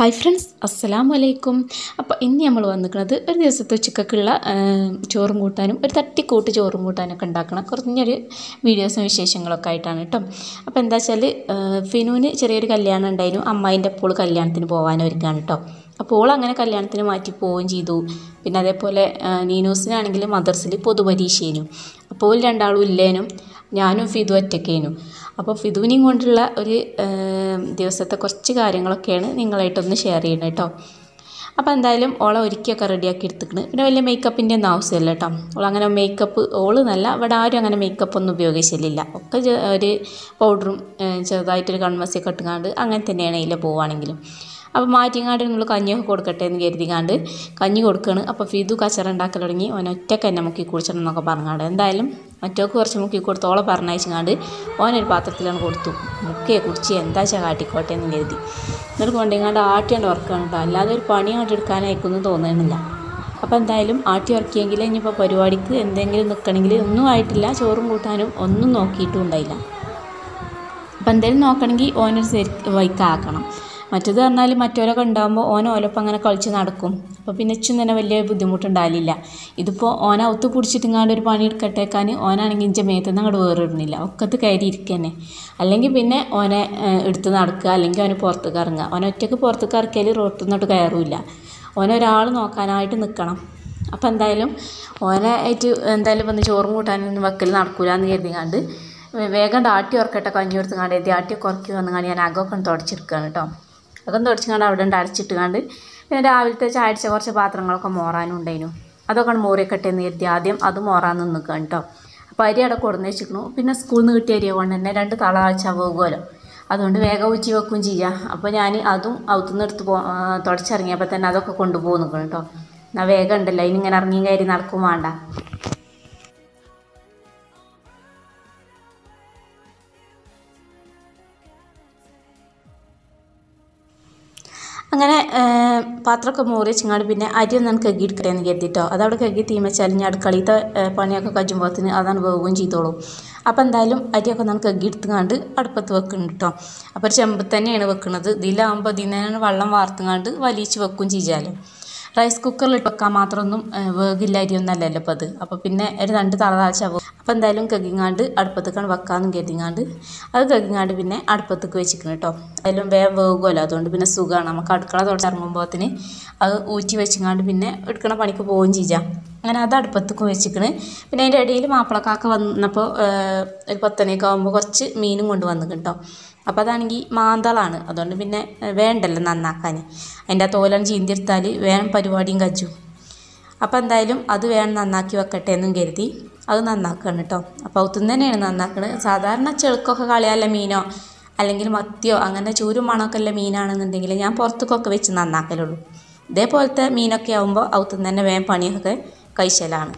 hi friends അസ്സലാമു അലൈക്കും അപ്പോൾ ഇന്ന് നമ്മൾ വന്നിരിക്കുന്നത് ഒരു ദിവസത്തെ ഉച്ചക്കുള്ള ചോറും കൂട്ടാനും ഒരു തട്ടിക്കൂട്ട് ചോറും കൂട്ടാനൊക്കെ ഉണ്ടാക്കണം കുറഞ്ഞൊരു വീഡിയോസും വിശേഷങ്ങളൊക്കെ ആയിട്ടാണ് കേട്ടോ അപ്പോൾ എന്താ വെച്ചാൽ ഫിനുവിന് ചെറിയൊരു കല്യാണം ഉണ്ടായിരുന്നു അമ്മായിൻ്റെ അപ്പോൾ കല്യാണത്തിന് പോകാനൊരുക്കാണ് കേട്ടോ അപ്പോൾ ഓൾ അങ്ങനെ കല്യാണത്തിന് മാറ്റി പോവുകയും ചെയ്തു പിന്നെ അതേപോലെ നീനൂസിനാണെങ്കിൽ മദർസിൽ പൊതുപരീക്ഷയിലും അപ്പോൾ രണ്ടാളും ഇല്ലേനും ഞാനും ഫിദു ഒറ്റയ്ക്കേനു അപ്പോൾ ഫിദുവിനെയും കൊണ്ടുള്ള ഒരു ദിവസത്തെ കുറച്ച് കാര്യങ്ങളൊക്കെയാണ് നിങ്ങളായിട്ടൊന്ന് ഷെയർ ചെയ്യണം കേട്ടോ അപ്പോൾ എന്തായാലും ഓളെ ഒരുക്കിയൊക്കെ റെഡിയാക്കി എടുത്തിക്കണ് പിന്നെ വലിയ മേക്കപ്പിൻ്റെ ഒന്നും ആവശ്യമില്ല കേട്ടോ ഓൾ അങ്ങനെ മേക്കപ്പ് ഓള് നല്ല ഇവിടെ ആരും അങ്ങനെ മേക്കപ്പ് ഒന്നും ഉപയോഗിച്ചില്ല ഒക്കെ ഒരു പൗഡറും ചെറുതായിട്ടൊരു കൺമസിയൊക്കെ ഇട്ടുകൊണ്ട് അങ്ങനെ തന്നെയാണ് അതിൽ പോവുകയാണെങ്കിലും അപ്പോൾ മാറ്റിങ്ങാണ്ട് നിങ്ങൾ കഞ്ഞിയൊക്കെ കൊടുക്കട്ടെ എന്ന് കരുതിക്കാണ്ട് കഞ്ഞി കൊടുക്കുകയാണ് അപ്പോൾ ഫിതു കച്ചറ ഉണ്ടാക്കൽ തുടങ്ങി ഓൻ ഒറ്റക്ക് എന്നെ മുക്കി കുടിച്ചിടണം എന്നൊക്കെ പറഞ്ഞാണ്ട് എന്തായാലും മറ്റോക്ക് കുറച്ച് മുക്കി കൊടുത്തോളം പറഞ്ഞയച്ചാണ്ട് ഓനൊരു പാത്രത്തിലാണ് കൊടുത്തു മുക്കിയെ കുടിച്ച് എന്താ വെച്ചാൽ കാട്ടിക്കോട്ടെ എന്ന് കരുതി എന്നിട്ട് കൊണ്ടിങ്ങാണ്ട് ആട്ടിയാണ്ട് വർക്കാണ് കേട്ടോ അല്ലാതെ ഒരു പണി എടുക്കാനായിക്കൊന്നും തോന്നുന്നില്ല അപ്പോൾ എന്തായാലും ആട്ടി ഉറക്കിയെങ്കിൽ ഇനിയിപ്പോൾ പരിപാടിക്ക് എന്തെങ്കിലും നിൽക്കണമെങ്കിൽ ഒന്നും ആയിട്ടില്ല ചോറും കൂട്ടാനും ഒന്നും നോക്കിയിട്ടും ഉണ്ടായില്ല അപ്പോൾ എന്തായാലും നോക്കണമെങ്കിൽ ഓനൊരു ശരി വൈക്കാക്കണം മറ്റത് പറഞ്ഞാൽ മറ്റോരൊക്കെ ഉണ്ടാകുമ്പോൾ ഓൻ ഓലൊപ്പം അങ്ങനെ കളിച്ച് നടക്കും അപ്പോൾ പിന്നെ ഇച്ചും തന്നെ വലിയ ബുദ്ധിമുട്ടുണ്ടാവില്ല ഇതിപ്പോൾ ഓന ഒത്തു പിടിച്ചിട്ടിങ്ങാണ്ട് ഒരു പണി എടുക്കട്ടേക്കാൻ ഓനാണെങ്കിൽ ഇഞ്ചെ മേത്തുനിന്ന് അങ്ങോട്ട് ഇടുന്നില്ല ഒക്കത്ത് കയറി ഇരിക്കന്നെ അല്ലെങ്കിൽ പിന്നെ ഓനെ എടുത്ത് നടക്കുക അല്ലെങ്കിൽ അവന് പുറത്തേക്ക് ഇറങ്ങുക ഓനൊറ്റയ്ക്ക് പുറത്തേക്ക് ഇറക്കിയാൽ റോട്ടിൽ നിന്നോട്ട് കയറില്ല ഓനൊരാൾ നോക്കാനായിട്ട് നിൽക്കണം അപ്പം എന്തായാലും ഓനെ ആയിട്ട് എന്തായാലും വന്ന് ചോറും കൂട്ടാനൊന്നും വെക്കൽ നടക്കൂല എന്ന് കരുതിങ്ങാണ്ട് വേഗം ആട്ടി ഉറക്കട്ടെ കഞ്ഞി കൊടുത്ത് കണ്ടെത്തി ആട്ടി കുറക്കി വന്നു കാണാൻ ഞാൻ അകമൊക്കെ തുടച്ചെടുക്കുകയാണ് കേട്ടോ അതൊന്നും തുടച്ചിങ്ങാണ്ട് അവിടെ ഉണ്ട് അരച്ചിട്ടുകാണ്ട് പിന്നെ രാവിലത്തെ ചായച്ച കുറച്ച് പാത്രങ്ങളൊക്കെ മോറാനും ഉണ്ടായിരുന്നു അതൊക്കെ മോറിയൊക്കെ ഇട്ടെന്ന് കരുതി ആദ്യം അത് മോറാൻ നിൽക്കുകയാണ് കേട്ടോ അപ്പോൾ അരി അവിടെ കൊടുന്ന് പിന്നെ സ്കൂളിൽ നിന്ന് കിട്ടിയ അരിയെ കൊണ്ട് തന്നെ രണ്ട് തള പോകുമല്ലോ അതുകൊണ്ട് വേഗം ഉച്ചി വെക്കുകയും ചെയ്യാം അപ്പോൾ ഞാൻ അതും അവുത്തുനിന്ന് എടുത്ത് പോ തുടച്ചിറങ്ങിയപ്പോൾ തന്നെ അതൊക്കെ കൊണ്ടുപോകുന്നു കേട്ടോ എന്നാൽ വേഗം ഉണ്ടല്ലോ അതിനിങ്ങനെ ഇങ്ങനെ ഇറങ്ങിയും കയറി നടക്കും വേണ്ട അങ്ങനെ പാത്രമൊക്കെ മോറിച്ചിങ്ങാട് പിന്നെ അരി ഒന്ന് എനിക്ക് കഴുകി എടുക്കണമെന്ന് കരുതിട്ടോ അതവിടെ കഴുകി തീമച്ചാൽ ഞാൻ അടുക്കളയിലത്തെ പണിയൊക്കെ കഴിയുമ്പോഴത്തേന് അതാണ് വേവുകയും ചെയ്തോളൂ അപ്പോൾ എന്തായാലും അരിയൊക്കെ നമുക്ക് കഴുകി എടുത്തുങ്ങാണ്ട് അടുപ്പത്ത് വെക്കുന്നുണ്ട് കേട്ടോ അപ്പോൾ ഒരു ചെമ്പ് തന്നെയാണ് വെക്കുന്നത് ഇതിലാകുമ്പോൾ ഇതിൽ നിന്ന് വെള്ളം വാർത്തുങ്ങാണ്ട് വലിയിച്ച് വെക്കും ചെയ്യാമല്ലോ റൈസ് കുക്കറിലിട്ട് വെക്കാൻ മാത്രമൊന്നും വേഗില്ല അല്ലല്ലോ അപ്പോൾ അത് അപ്പോൾ പിന്നെ ഒരു രണ്ട് തളതാച്ചാവും അപ്പോൾ എന്തായാലും കക്കിങ്ങാണ്ട് അടുപ്പത്തേക്കാണ് വെക്കാമെന്ന് കരുതിങ്ങാണ്ട് അത് കക്കിങ്ങാണ്ട് പിന്നെ അടുപ്പത്തേക്ക് വെച്ചിരിക്കണം കേട്ടോ അതിലും വേഗം വേകുമല്ലോ അതുകൊണ്ട് പിന്നെ സുഖമാണ് നമുക്ക് അടുക്കള തുടച്ച് തുടച്ചിറങ്ങുമ്പോഴത്തേന് അത് ഊറ്റി വെച്ചിങ്ങാണ്ട് പിന്നെ എടുക്കണ പണിക്ക് പോവുകയും ചെയ്യാം അങ്ങനെ അത് അടുപ്പത്തേക്ക് വെച്ചിരിക്കണ് പിന്നെ അതിൻ്റെ ഇടയിൽ മാപ്പിളക്കാക്ക വന്നപ്പോൾ ഒരു പത്തനയൊക്കെ ആകുമ്പോൾ കുറച്ച് മീനും കൊണ്ട് വന്നു കേട്ടോ അപ്പോൾ അതാണെങ്കിൽ മാന്തളാണ് അതുകൊണ്ട് പിന്നെ വേണ്ടല്ലോ നന്നാക്കാൻ അതിൻ്റെ ആ തോലാണ് ചീന്തിയെടുത്താൽ വേണം പരിപാടിയും കജ്ജും അപ്പോൾ എന്തായാലും അത് വേണം നന്നാക്കി വെക്കട്ടെ എന്നും കരുതി അത് നന്നാക്കണം കേട്ടോ അപ്പോൾ ഒത്തുനിന്ന് തന്നെയാണ് നന്നാക്കുന്നത് സാധാരണ ചെളുക്കൊക്കെ കളയാല്ല മീനോ അല്ലെങ്കിൽ മത്തിയോ അങ്ങനെ ചൂരും മണമൊക്കെ ഉള്ള മീനാണെന്നുണ്ടെങ്കിൽ ഞാൻ പുറത്തേക്കൊക്കെ വെച്ച് നന്നാക്കലുള്ളൂ ഇതേപോലത്തെ മീനൊക്കെ ആകുമ്പോൾ അവത്തുനിന്ന് തന്നെ വേഗം പണിയൊക്കെ കഴിച്ചലാണ്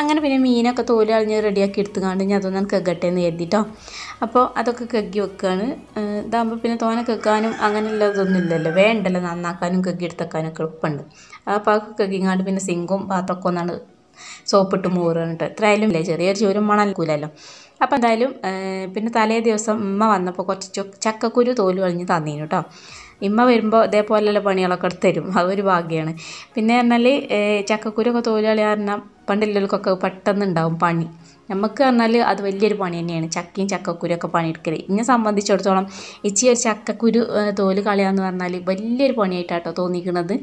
അങ്ങനെ പിന്നെ മീനൊക്കെ തോല് കളഞ്ഞ് റെഡിയാക്കി എടുത്തുകൊണ്ട് ഞാൻ അതൊന്നും കെക്കട്ടെ എന്ന് കരുതിട്ടോ അപ്പോൾ അതൊക്കെ കെക്കി വെക്കുകയാണ് ഇതാകുമ്പോൾ പിന്നെ തോനെ കെക്കാനും അങ്ങനെയുള്ളതൊന്നും ഇല്ലല്ലോ വേണ്ടല്ലോ നന്നാക്കാനും കെക്കി ഒക്കെ എളുപ്പമുണ്ട് അപ്പോൾ അതൊക്കെ കെക്കിങ്ങാണ്ട് പിന്നെ സിങ്കും പാത്രമൊക്കെ ഒന്നാണ് സോപ്പിട്ട് മൂറുകയുണ്ട് എത്രയായാലും ഇല്ലേ ചെറിയൊരു ചൂരും മണൽക്കൂലല്ലോ അപ്പോൾ എന്തായാലും പിന്നെ തലേ ദിവസം ഉമ്മ വന്നപ്പോൾ കുറച്ച് ചക്കക്കുരു തോല് കളഞ്ഞ് തന്നീനു കേട്ടോ ഇമ്മ വരുമ്പോൾ ഇതേപോലെയുള്ള പണികളൊക്കെ എടുത്ത് തരും അതൊരു ഭാഗ്യമാണ് പിന്നെ പറഞ്ഞാൽ ചക്കക്കുരൊക്കെ തൊഴിലാളി പറഞ്ഞാൽ പെട്ടെന്ന് ഉണ്ടാവും പണി നമുക്ക് പറഞ്ഞാൽ അത് വലിയൊരു പണി തന്നെയാണ് ചക്കയും ഒക്കെ പണിയെടുക്കൽ എന്നെ സംബന്ധിച്ചിടത്തോളം ഇച്ചി ഒരു ചക്കക്കുരു തോല് കളയാന്ന് പറഞ്ഞാൽ വലിയൊരു പണിയായിട്ടാട്ടോ തോന്നിക്കുന്നത്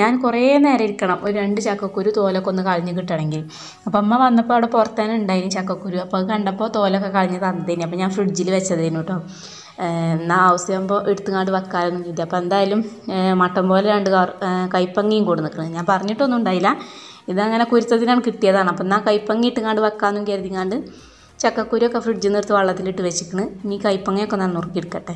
ഞാൻ കുറേ നേരം ഇരിക്കണം ഒരു രണ്ട് ചക്കക്കുരു തോലൊക്കെ ഒന്ന് കളഞ്ഞ് കിട്ടണമെങ്കിൽ അപ്പം അമ്മ വന്നപ്പോൾ അവിടെ പുറത്തേനുണ്ടായിരുന്നു ചക്കക്കുരു അപ്പോൾ അത് കണ്ടപ്പോൾ തോലൊക്കെ കളഞ്ഞ് തന്നതേനി അപ്പോൾ ഞാൻ ഫ്രിഡ്ജിൽ വെച്ചതേനു കേട്ടോ എന്നാൽ ആവശ്യമാകുമ്പോൾ എടുത്തുകൊണ്ട് വെക്കാനൊന്നും കരുതി അപ്പോൾ എന്തായാലും മട്ടൻ പോലെ രണ്ട് കൈപ്പങ്ങിയും കൂടെ നിൽക്കുന്നത് ഞാൻ പറഞ്ഞിട്ടൊന്നും ഉണ്ടായില്ല ഇതങ്ങനെ കുരുത്തതിനാണ് കിട്ടിയതാണ് അപ്പോൾ എന്നാൽ കൈപ്പങ്ങി ഇട്ടുകൊണ്ട് വെക്കാമെന്നും കരുതിങ്ങാണ്ട് ചക്കക്കുരുവൊക്കെ ഫ്രിഡ്ജിൽ എടുത്ത് വെള്ളത്തിലിട്ട് വെച്ചിരിക്കുന്നു ഇനി കൈപ്പങ്ങയൊക്കെ ഒന്ന് നുറുക്കിയെടുക്കട്ടെ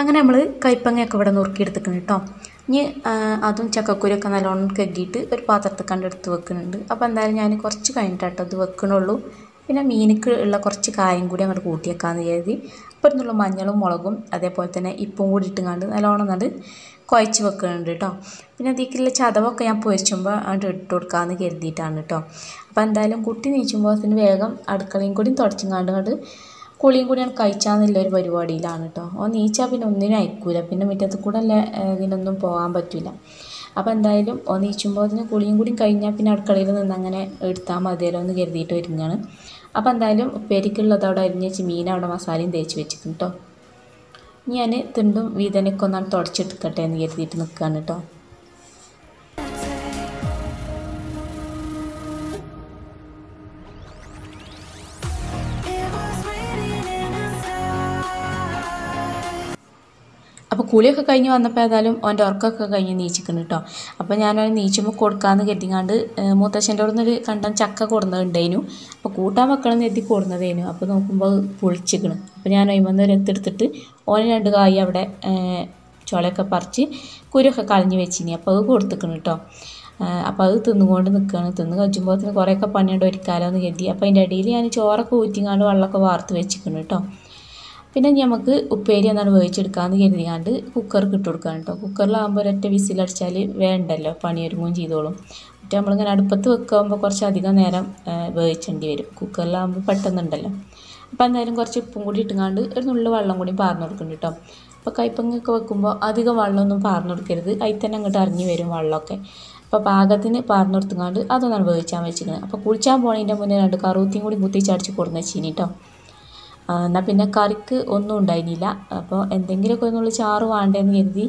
അങ്ങനെ നമ്മൾ കൈപ്പങ്ങയൊക്കെ ഇവിടെ നുറുക്കിയെടുത്തിക്കണം കേട്ടോ ഇനി അതും ചക്കക്കുരൊക്കെ നല്ലോണം കഴുകിയിട്ട് ഒരു പാത്രത്തിൽ കണ്ടെടുത്ത് വെക്കുന്നുണ്ട് അപ്പോൾ എന്തായാലും ഞാൻ കുറച്ച് കഴിഞ്ഞിട്ടോ അത് വെക്കണുള്ളൂ പിന്നെ മീനുക്ക് ഉള്ള കുറച്ച് കായം കൂടി അങ്ങോട്ട് കൂട്ടിയേക്കാമെന്ന് കരുതി അപ്പോൾ ഇന്നുള്ള മഞ്ഞളും മുളകും അതേപോലെ തന്നെ ഇപ്പും കൂടി ഇട്ടുകൊണ്ട് നല്ലോണം അത് കുഴച്ച് വെക്കുന്നുണ്ട് കേട്ടോ പിന്നെ അതിലേക്കുള്ള ചതവൊക്കെ ഞാൻ പൊരിച്ചുമ്പോൾ അങ്ങോട്ട് ഇട്ട് കൊടുക്കാമെന്ന് കരുതിയിട്ടാണ് കേട്ടോ അപ്പോൾ എന്തായാലും കുട്ടി നീച്ചുമ്പോൾ അതിന് വേഗം അടുക്കളയും കൂടി തുടച്ചും കണ്ട് കുളിയും കൂടിയാണ് കഴിച്ചാന്നുള്ള ഒരു പരിപാടിയിലാണ് കേട്ടോ ഓ നീച്ചാൽ പിന്നെ ഒന്നിനും അയക്കൂല പിന്നെ മുറ്റത്ത് കൂടെ അല്ല ഇതിനൊന്നും പോകാൻ പറ്റില്ല അപ്പോൾ എന്തായാലും ഓ നീച്ചുമ്പോൾ അതിന് കുളിയും കൂടി കഴിഞ്ഞാൽ പിന്നെ അടുക്കളയിൽ നിന്ന് അങ്ങനെ എടുത്താൽ മതിയല്ലോ എന്ന് കരുതിയിട്ട് വരുന്നതാണ് അപ്പോൾ എന്തായാലും പെരിക്കുള്ളത് അവിടെ അരിഞ്ഞ് വെച്ച് മീൻ അവിടെ മസാലയും തേച്ച് വെച്ചിട്ടുണ്ട് കേട്ടോ ഞാൻ തിണ്ടും വീതനൊക്കെ ഒന്നാണ് തുടച്ചെടുക്കട്ടെ എന്ന് കരുതിയിട്ട് നിൽക്കുകയാണ് കേട്ടോ കൂലിയൊക്കെ കഴിഞ്ഞ് വന്നപ്പോൾ ഏതായാലും ഓൻ്റെ ഉറക്കമൊക്കെ കഴിഞ്ഞ് നീച്ചിക്കണം കേട്ടോ അപ്പോൾ ഞാനവൻ നീച്ചുമ്പോൾ കൊടുക്കാമെന്ന് കരുതിങ്ങാണ്ട് മൂത്തശ്ശൻ്റെ അവിടെ നിന്നൊരു കണ്ടം ചക്ക കൊടുന്നുണ്ടായിരുന്നു അപ്പോൾ കൂട്ടാൻ മക്കളെന്ന് എന്ന് എത്തി കൊടുന്നതായിരുന്നു അപ്പോൾ നോക്കുമ്പോൾ പൊളിച്ചിക്കണം അപ്പോൾ ഞാൻ അതിമന്ന് ഒരു എത്തെടുത്തിട്ട് ഓന് രണ്ട് കായി അവിടെ ചുളയൊക്കെ പറിച്ച് കുരുക്കെ കളഞ്ഞ് വെച്ചിനി അപ്പോൾ അത് കൊടുത്തിക്കണം കേട്ടോ അപ്പോൾ അത് തിന്നുകൊണ്ട് നിൽക്കുകയാണ് തിന്ന് കഴിച്ചുമ്പോൾ അതിന് കുറേയൊക്കെ പണിയുണ്ട് ഒരിക്കാലോ എന്ന് കരുതി അപ്പോൾ അതിൻ്റെ ഇടയിൽ ഞാൻ ചോറൊക്കെ ഊറ്റിങ്ങാണ്ട് വെള്ളമൊക്കെ വാർത്ത് വെച്ചിരിക്കണം കേട്ടോ പിന്നെ നമുക്ക് ഉപ്പേരി എന്നാണ് വേവിച്ചെടുക്കാമെന്ന് കരുതിയാണ്ട് കുക്കർക്ക് ഇട്ട് കൊടുക്കാൻ കേട്ടോ കുക്കറിലാകുമ്പോൾ ഒരൊറ്റ വിസിലടിച്ചാൽ വേണ്ടല്ലോ പണിയൊരുങ്ങും ചെയ്തോളും മറ്റേ നമ്മളിങ്ങനെ അടുപ്പത്ത് വെക്കുമ്പോൾ കുറച്ചധികം നേരം വേവിച്ചേണ്ടി വരും കുക്കറിലാകുമ്പോൾ പെട്ടെന്നുണ്ടല്ലോ അപ്പോൾ എന്തായാലും കുറച്ച് ഉപ്പും കൂടി ഇട്ടുകൊണ്ട് ഒരു നുള്ളു വെള്ളം കൂടി പാർന്നു കൊടുക്കുന്നുണ്ട് കേട്ടോ അപ്പോൾ കൈപ്പങ്ങൊക്കെ വെക്കുമ്പോൾ അധികം വെള്ളമൊന്നും പാർന്നു കൊടുക്കരുത് അതിൽ തന്നെ അങ്ങോട്ട് അറിഞ്ഞു വരും വെള്ളമൊക്കെ അപ്പോൾ പാകത്തിന് പാർന്നു കൊടുത്തുകൊണ്ട് അതൊന്നാണ് വേവിച്ചാൽ വെച്ചിരിക്കുന്നത് അപ്പോൾ കുളിച്ചാൻ പോണതിൻ്റെ മുന്നേ രണ്ട് കറുത്തിയും കൂടി കുത്തിച്ചടിച്ച് കൊടുന്ന് വെച്ചിനി കേട്ടോ എന്നാൽ പിന്നെ കറിക്ക് ഒന്നും ഉണ്ടായിരുന്നില്ല അപ്പോൾ എന്തെങ്കിലുമൊക്കെ ഒന്നുള്ള ചാറ് വേണ്ടതെന്ന് കരുതി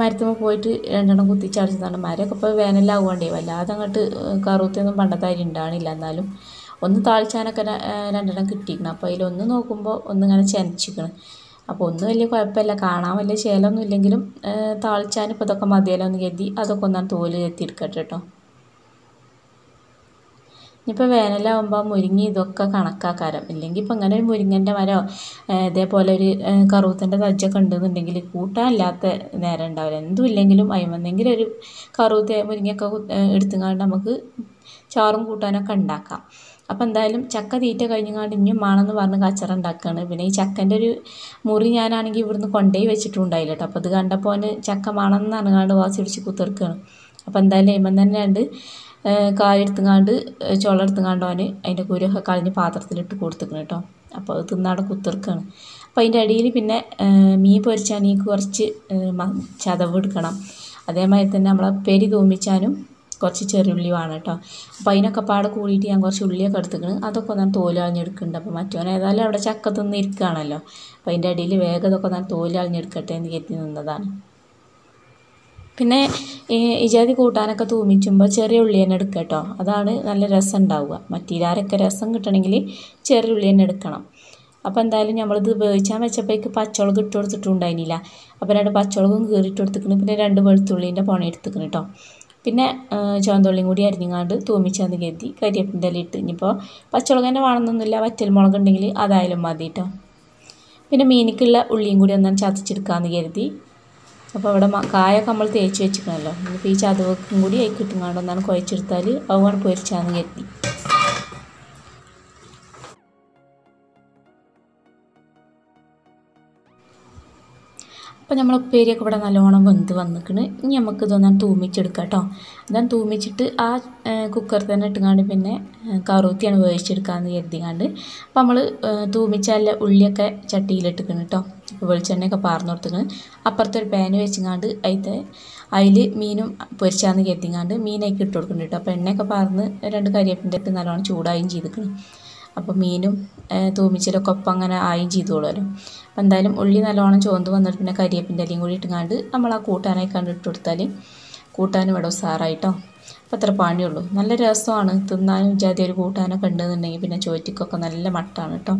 മരത്തുമ്പോൾ പോയിട്ട് രണ്ടെണ്ണം കുത്തിച്ചടച്ചതാണ് മരമൊക്കെ ഇപ്പോൾ വേനലാവുകൊണ്ടേ വല്ലാതെ അങ്ങോട്ട് കറുത്തൊന്നും പണ്ടത്തെ അരി ഉണ്ടാണില്ല എന്നാലും ഒന്ന് താളിച്ചാനൊക്കെ രണ്ടെണ്ണം കിട്ടിയിരിക്കണം അപ്പോൾ അതിലൊന്ന് നോക്കുമ്പോൾ ഒന്നിങ്ങനെ ചനച്ചിരിക്കണം അപ്പോൾ ഒന്നും വലിയ കുഴപ്പമില്ല കാണാൻ വലിയ ശേലമൊന്നും ഇല്ലെങ്കിലും താളിച്ചാൻ ഇപ്പോൾ ഇതൊക്കെ മതിയല്ലോ എന്ന് കരുതി അതൊക്കെ ഒന്നാണ് തോല് കത്തിയെടുക്കട്ടെ കേട്ടോ ഇനിയിപ്പോൾ വേനലാകുമ്പോൾ മുരിങ്ങ ഇതൊക്കെ കണക്കാക്കാരം ഇല്ലെങ്കിൽ ഇപ്പോൾ അങ്ങനെ ഒരു മുരിങ്ങൻ്റെ മരമോ ഇതേപോലെ ഒരു കറുവത്തിൻ്റെ തജ്ജൊക്കെ ഉണ്ടെന്നുണ്ടെങ്കിൽ കൂട്ടാനില്ലാത്ത നേരം ഉണ്ടാവില്ല എന്തും ഇല്ലെങ്കിലും അതിമെന്നെങ്കിലും ഒരു കറുവത്തെ മുരിങ്ങയൊക്കെ എടുത്തുകൊണ്ട് നമുക്ക് ചാറും കൂട്ടാനൊക്കെ ഉണ്ടാക്കാം അപ്പോൾ എന്തായാലും ചക്ക തീറ്റ കഴിഞ്ഞുകൊണ്ട് ഇനിയും മാണെന്ന് പറഞ്ഞ് കച്ചറ ഉണ്ടാക്കുകയാണ് പിന്നെ ഈ ചക്കൻ്റെ ഒരു മുറി ഞാനാണെങ്കിൽ ഇവിടുന്ന് കൊണ്ടുപോയി വെച്ചിട്ടുണ്ടായില്ല കേട്ടോ അപ്പോൾ ഇത് കണ്ടപ്പോൾ ചക്ക മാണെന്ന് അറിഞ്ഞാണ്ട് വാസിടിച്ച് കുത്തിർക്കുകയാണ് അപ്പോൾ എന്തായാലും അയിമന്ന് തന്നെ കാലെടുത്തുങ്ങാണ്ട് ചുള എടുത്തങ്ങാണ്ട് ഓന് അതിൻ്റെ കുരുവൊക്കെ കളഞ്ഞ് പാത്രത്തിലിട്ട് കൊടുത്തേക്കണം കേട്ടോ അപ്പോൾ അത് തിന്നവിടെ കുത്തിർക്കുകയാണ് അപ്പോൾ അതിൻ്റെ ഇടയിൽ പിന്നെ മീൻ പൊരിച്ചാണെങ്കിൽ കുറച്ച് ചതവ് എടുക്കണം അതേമാതിരി തന്നെ നമ്മളെ പെരി തൂമിച്ചാനും കുറച്ച് ചെറിയുള്ളി വേണം കേട്ടോ അപ്പോൾ അതിനൊക്കെ പാടെ കൂടിയിട്ട് ഞാൻ കുറച്ച് ഉള്ളിയൊക്കെ എടുത്തിക്കണ് അതൊക്കെ ഒന്നാണ് തോലളിഞ്ഞെടുക്കുന്നുണ്ട് അപ്പോൾ മറ്റവൻ ഏതായാലും അവിടെ ചക്ക തിന്ന് ഇരിക്കുകയാണല്ലോ അപ്പോൾ അതിൻ്റെ ഇടയിൽ വേഗം ഇതൊക്കെ ഒന്നാണ് തോലളിഞ്ഞെടുക്കട്ടെ എന്ന് കരുതി നിന്നതാണ് പിന്നെ ഇജാതി കൂട്ടാനൊക്കെ തൂമിക്കുമ്പോൾ ചെറിയ ഉള്ളി തന്നെ എടുക്കുക കേട്ടോ അതാണ് നല്ല രസം ഉണ്ടാവുക മറ്റീലാരൊക്കെ രസം കിട്ടണമെങ്കിൽ ചെറിയ ഉള്ളി തന്നെ എടുക്കണം അപ്പോൾ എന്തായാലും നമ്മളിത് ഉപയോഗിച്ചാൽ വെച്ചപ്പോഴേക്ക് പച്ചമുളക് ഇട്ട് കൊടുത്തിട്ടുണ്ടായിരുന്നില്ല അപ്പോൾ രണ്ട് പച്ചമുളകും കീറിയിട്ട് കൊടുത്തിക്കണം പിന്നെ രണ്ട് വെളുത്തുള്ളീൻ്റെ പുണ എടുത്തിക്കണം കേട്ടോ പിന്നെ ചുവന്തുള്ളിയും കൂടി അരിഞ്ഞങ്ങാണ്ട് തൂമിച്ചാന്ന് കരുതി കരിയപ്പിൻ്റെ ഇല ഇട്ട് ഇനിയിപ്പോൾ പച്ചമുളക് തന്നെ വേണമെന്നൊന്നുമില്ല വറ്റൽ മുളക് ഉണ്ടെങ്കിൽ അതായാലും മതി കേട്ടോ പിന്നെ മീനിക്കുള്ള ഉള്ളിയും കൂടി ഒന്നാണ് ചതച്ചെടുക്കാമെന്ന് കരുതി അപ്പോൾ ഇവിടെ കായൊക്കെ നമ്മൾ തേച്ച് വെച്ചിക്കണമല്ലോ ഇനിയിപ്പോൾ ഈ ചതവക്കും കൂടി അതിൽ കിട്ടുന്നുണ്ടോ എന്നാണ് കുഴച്ചെടുത്താൽ അതുകൊണ്ട് പൊരിച്ചാന്ന് കരുതി അപ്പോൾ നമ്മൾ ഉപ്പേരിയൊക്കെ ഇവിടെ നല്ലോണം വെന്ത് വന്നിക്കണ് ഇനി നമുക്ക് ഇതൊന്നാണ് തൂമിച്ചെടുക്കാം കേട്ടോ ഞാൻ തൂമിച്ചിട്ട് ആ കുക്കറിൽ തന്നെ ഇട്ടുകൊണ്ട് പിന്നെ കറുത്തിയാണ് വേവിച്ചെടുക്കാമെന്ന് കണ്ട് അപ്പോൾ നമ്മൾ തൂമിച്ച ഉള്ളിയൊക്കെ ചട്ടിയിലിട്ടിക്കണം കേട്ടോ വെളിച്ചെണ്ണയൊക്കെ പാർന്നു കൊടുത്തിങ്ങനെ അപ്പുറത്തെ ഒരു പാന് വെച്ചിങ്ങാണ്ട് അതിൽ അതിൽ മീനും പൊരിച്ചാന്ന് കയറ്റിങ്ങാണ്ട് മീനൊക്കെ ഇട്ട് കൊടുക്കുന്നുണ്ട് കേട്ടോ അപ്പോൾ എണ്ണയൊക്കെ പാർന്ന് രണ്ട് കരിയപ്പിൻ്റെ ഒക്കെ നല്ലോണം ചൂടായും ചെയ്തിരിക്കണം അപ്പോൾ മീനും തൂമിച്ചിലൊക്കെ ഒപ്പം അങ്ങനെ ആയും ചെയ്തോളുമല്ലോ അപ്പോൾ എന്തായാലും ഉള്ളി നല്ലോണം ചോന്ത് വന്നിട്ട് പിന്നെ കരിയപ്പിൻ്റെ അല്ലെങ്കിൽ കൂടി ഇട്ടുങ്ങാണ്ട് നമ്മൾ ആ കൂട്ടാനൊക്കെ കണ്ട് ഇട്ട് കൊടുത്താൽ കൂട്ടാനും ഇവിടെ സാറായിട്ടോ അപ്പോൾ അത്ര പാണിയുള്ളൂ നല്ല രസമാണ് തിന്നാനും ജാതി ഒരു കൂട്ടാനൊക്കെ ഉണ്ടെന്നുണ്ടെങ്കിൽ പിന്നെ ചോറ്റിക്കൊക്കെ നല്ല മട്ടാണ് കേട്ടോ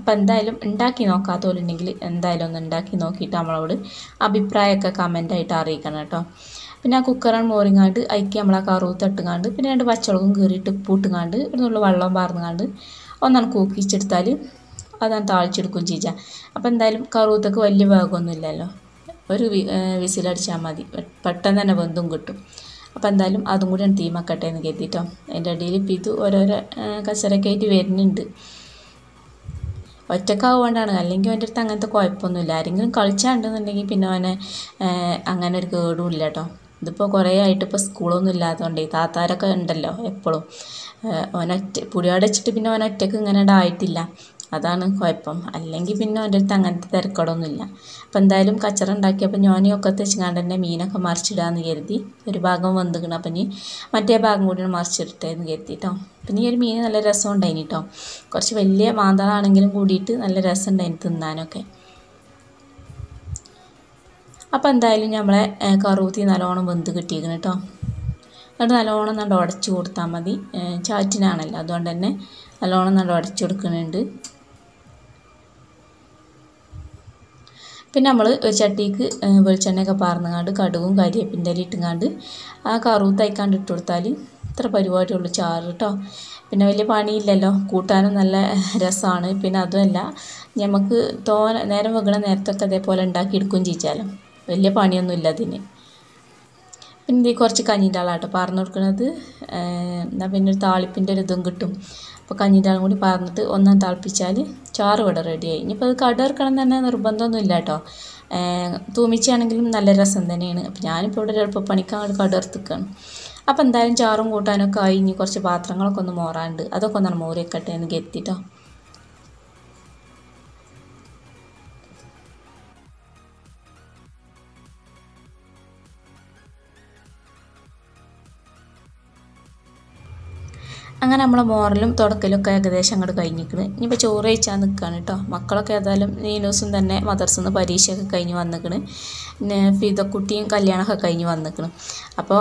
അപ്പോൾ എന്തായാലും ഉണ്ടാക്കി നോക്കാത്തവരുണ്ടെങ്കിൽ എന്തായാലും ഒന്ന് ഉണ്ടാക്കി നോക്കിയിട്ട് നമ്മളോട് അഭിപ്രായമൊക്കെ കമൻറ്റായിട്ട് അറിയിക്കണം കേട്ടോ പിന്നെ ആ കുക്കറാണ് മോറിങ്ങാണ്ട് അയക്കി നമ്മളെ കറു തട്ടുകാണ്ട് പിന്നെ രണ്ട് പച്ചവളകും കീറിയിട്ട് പൂട്ടുങ്ങാണ്ട് ഇവിടുന്നുള്ള വെള്ളം പാർന്നുങ്ങാണ്ട് ഒന്നാണ് കൂക്കിച്ചെടുത്താൽ അതാണ് താഴ്ച്ചെടുക്കും ചെയ്യാം അപ്പോൾ എന്തായാലും കറുവത്തൊക്കെ വലിയ ഭാഗമൊന്നുമില്ലല്ലോ ഒരു വിസിലടിച്ചാൽ മതി പെട്ടെന്ന് തന്നെ വെന്തും കിട്ടും അപ്പോൾ എന്തായാലും അതും കൂടി തീമാക്കട്ടെ എന്ന് കരുതിയിട്ടോ അതിൻ്റെ ഇടയിൽ ഇപ്പോൾ ഇത് ഓരോരോ കച്ചറക്കായിട്ട് വരുന്നുണ്ട് ഒറ്റക്കാവുകൊണ്ടാണ് അല്ലെങ്കിൽ അവൻ്റെ അടുത്ത് അങ്ങനത്തെ കുഴപ്പമൊന്നുമില്ല ആരെങ്കിലും കളിച്ചാണ്ടെന്നുണ്ടെങ്കിൽ പിന്നെ അവനെ അങ്ങനെ ഒരു കേടും ഇല്ല കേട്ടോ ഇതിപ്പോൾ കുറേ ആയിട്ട് ഇപ്പോൾ സ്കൂളൊന്നും ഇല്ലാത്തതുകൊണ്ട് താത്താരൊക്കെ ഉണ്ടല്ലോ എപ്പോഴും അവനൊറ്റ പുടിയോടെ വെച്ചിട്ട് പിന്നെ അവനൊറ്റക്ക് ഇങ്ങനെ ആയിട്ടില്ല അതാണ് കുഴപ്പം അല്ലെങ്കിൽ പിന്നെ എൻ്റെ അടുത്ത് അങ്ങനത്തെ തിരക്കടൊന്നുമില്ല അപ്പോൾ എന്തായാലും കച്ചറ ഉണ്ടാക്കിയപ്പോൾ ഞാൻ ഒക്കെ തെച്ചുകാണ്ട് എൻ്റെ മീനൊക്കെ മറിച്ചിടാമെന്ന് കരുതി ഒരു ഭാഗം വന്നിക്കണം അപ്പം ഇനി മറ്റേ ഭാഗം കൂടി മറിച്ചിട്ടേന്ന് കരുതി കേട്ടോ പിന്നെ ഈ ഒരു മീൻ നല്ല രസം ഉണ്ടായിന് കേട്ടോ കുറച്ച് വലിയ മാന്തളാണെങ്കിലും കൂടിയിട്ട് നല്ല രസം ഉണ്ടായിന് തിന്നാനൊക്കെ അപ്പോൾ എന്തായാലും നമ്മളെ കറൂത്തി നല്ലോണം വെന്ത് കിട്ടിയിരിക്കണം കേട്ടോ എന്നിട്ട് നല്ലോണം നല്ല ഉടച്ചു കൊടുത്താൽ മതി ചാറ്റിനാണല്ലോ അതുകൊണ്ട് തന്നെ നല്ലോണം നല്ല ഉടച്ചു കൊടുക്കുന്നുണ്ട് പിന്നെ നമ്മൾ ഒരു ചട്ടിക്ക് വെളിച്ചെണ്ണയൊക്കെ പാർന്നങ്ങാണ്ട് കടുകും കരിയേപ്പിൻ്റെ ഇല ഇട്ടുങ്ങാണ്ട് ആ കറുത്തായിക്കാണ്ട് ഇട്ട് കൊടുത്താൽ ഇത്ര പരിപാടിയുള്ളൂ ചാറ് കേട്ടോ പിന്നെ വലിയ പണിയില്ലല്ലോ കൂട്ടാനും നല്ല രസമാണ് പിന്നെ അതുമല്ല നമുക്ക് തോന നേരം വെക്കണ നേരത്തൊക്കെ അതേപോലെ ഉണ്ടാക്കി എടുക്കുകയും ചെയ്യിച്ചാലും വലിയ പണിയൊന്നുമില്ല അതിന് പിന്നെ കുറച്ച് കഞ്ഞിൻ്റെ ആളാട്ടോ പറഞ്ഞു കൊടുക്കുന്നത് എന്നാൽ പിന്നെ ഒരു താളിപ്പിൻ്റെ ഒരു ഇതും കിട്ടും അപ്പോൾ കഞ്ഞിൻ്റെ ആളും കൂടി പറഞ്ഞിട്ട് ഒന്നാം താളിപ്പിച്ചാൽ ചാറ് ഇവിടെ റെഡിയായി ഇനിയിപ്പോൾ അത് എന്ന് തന്നെ നിർബന്ധമൊന്നും ഇല്ല കേട്ടോ തൂമിച്ചാണെങ്കിലും നല്ല രസം തന്നെയാണ് അപ്പോൾ ഞാനിപ്പോൾ ഇവിടെ ഒരു പണിക്കാൻ അങ്ങോട്ട് കടയിർത്തിക്കാണ് അപ്പോൾ എന്തായാലും ചാറും കൂട്ടാനൊക്കെ ആയി ഇനി കുറച്ച് പാത്രങ്ങളൊക്കെ ഒന്ന് മോറാണ്ട് അതൊക്കെ ഒന്ന് മോറിയൊക്കെ എന്ന് കെത്തിട്ടോ അങ്ങനെ നമ്മളെ മോറലും തുടക്കലൊക്കെ ഏകദേശം അങ്ങോട്ട് കഴിഞ്ഞിരിക്കുന്നത് ഇനിയിപ്പോൾ ചോറ് കഴിച്ചാൽ നിൽക്കുകയാണ് കേട്ടോ മക്കളൊക്കെ ഏതായാലും ഈ ദിവസം തന്നെ മദർസിൽ നിന്ന് പരീക്ഷയൊക്കെ കഴിഞ്ഞ് വന്നിക്കണ് പിന്നെ ഫീതക്കുട്ടിയും കല്യാണമൊക്കെ കഴിഞ്ഞ് വന്നിക്കണം അപ്പോൾ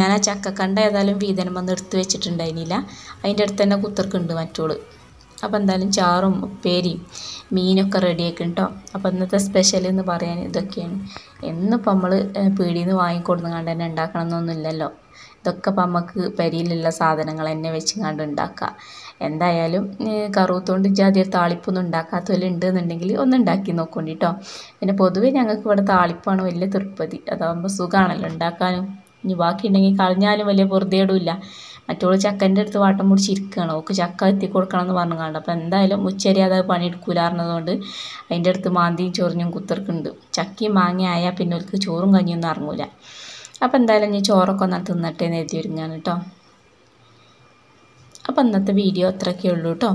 ഞാൻ ആ ചക്ക കണ്ട ഏതായാലും വീതനം വന്ന് എടുത്ത് വെച്ചിട്ടുണ്ടായിരുന്നില്ല അതിൻ്റെ അടുത്ത് തന്നെ കുത്തർക്കുണ്ട് മറ്റോള് അപ്പോൾ എന്തായാലും ചാറും ഉപ്പേരിയും മീനൊക്കെ റെഡിയാക്കും കേട്ടോ അപ്പോൾ ഇന്നത്തെ സ്പെഷ്യൽ എന്ന് പറയാൻ ഇതൊക്കെയാണ് എന്നിപ്പോൾ നമ്മൾ പീടിയിൽ നിന്ന് വാങ്ങിക്കൊടുന്നു കണ്ട് തന്നെ ഉണ്ടാക്കണം എന്നൊന്നുമില്ലല്ലോ ഇതൊക്കെ ഇപ്പം നമുക്ക് പെരിയിലുള്ള സാധനങ്ങൾ തന്നെ വെച്ചുകൊണ്ട് ഉണ്ടാക്കാം എന്തായാലും കറുവത്തോണ്ട് ജാതി താളിപ്പൊന്നും ഉണ്ടാക്കാത്തവരുണ്ട് എന്നുണ്ടെങ്കിൽ ഒന്ന് ഉണ്ടാക്കി നോക്കണ്ടി കേട്ടോ പിന്നെ പൊതുവേ ഞങ്ങൾക്ക് ഇവിടെ താളിപ്പാണ് വലിയ തൃപ്പതി അതാകുമ്പോൾ സുഖമാണല്ലോ ഉണ്ടാക്കാനും ഇനി ബാക്കിയുണ്ടെങ്കിൽ കളഞ്ഞാലും വലിയ വെറുതെയിടില്ല മറ്റോള് ചക്കൻ്റെ അടുത്ത് വാട്ടം മുടിച്ചിരിക്കുകയാണ് ഓക്ക് ചക്ക എത്തി കൊടുക്കണം എന്ന് പറഞ്ഞു കണ്ടു അപ്പോൾ എന്തായാലും ഉച്ചരി അത് പണിയെടുക്കൂല പറഞ്ഞതുകൊണ്ട് അതിൻ്റെ അടുത്ത് മാന്തിയും ചൊറിഞ്ഞും കുത്തിർക്കുന്നുണ്ട് ചക്കയും മാങ്ങ പിന്നെ അവർക്ക് ചോറും കഞ്ഞിയൊന്നും ഇറങ്ങൂല അപ്പോൾ എന്തായാലും ഇനി ചോറൊക്കെ ഒന്ന് തിന്നട്ടെ എന്ന് എഴുതി ഒരുങ്ങാണ് കേട്ടോ അപ്പോൾ അന്നത്തെ വീഡിയോ അത്രയൊക്കെ ഉള്ളൂ കേട്ടോ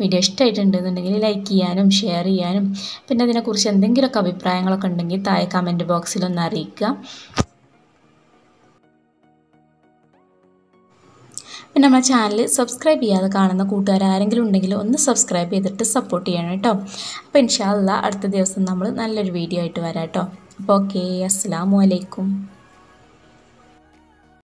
വീഡിയോ ഇഷ്ടമായിട്ടുണ്ടെന്നുണ്ടെങ്കിൽ ലൈക്ക് ചെയ്യാനും ഷെയർ ചെയ്യാനും പിന്നെ അതിനെക്കുറിച്ച് എന്തെങ്കിലുമൊക്കെ അഭിപ്രായങ്ങളൊക്കെ ഉണ്ടെങ്കിൽ താഴെ കമൻറ്റ് ബോക്സിലൊന്ന് അറിയിക്കുക പിന്നെ നമ്മുടെ ചാനൽ സബ്സ്ക്രൈബ് ചെയ്യാതെ കാണുന്ന കൂട്ടുകാർ ആരെങ്കിലും ഉണ്ടെങ്കിൽ ഒന്ന് സബ്സ്ക്രൈബ് ചെയ്തിട്ട് സപ്പോർട്ട് ചെയ്യണം കേട്ടോ അപ്പോൾ ഇൻഷാല്ല അടുത്ത ദിവസം നമ്മൾ നല്ലൊരു വീഡിയോ ആയിട്ട് വരാം കേട്ടോ അപ്പോൾ ഓക്കെ അസ്സാം വലൈക്കും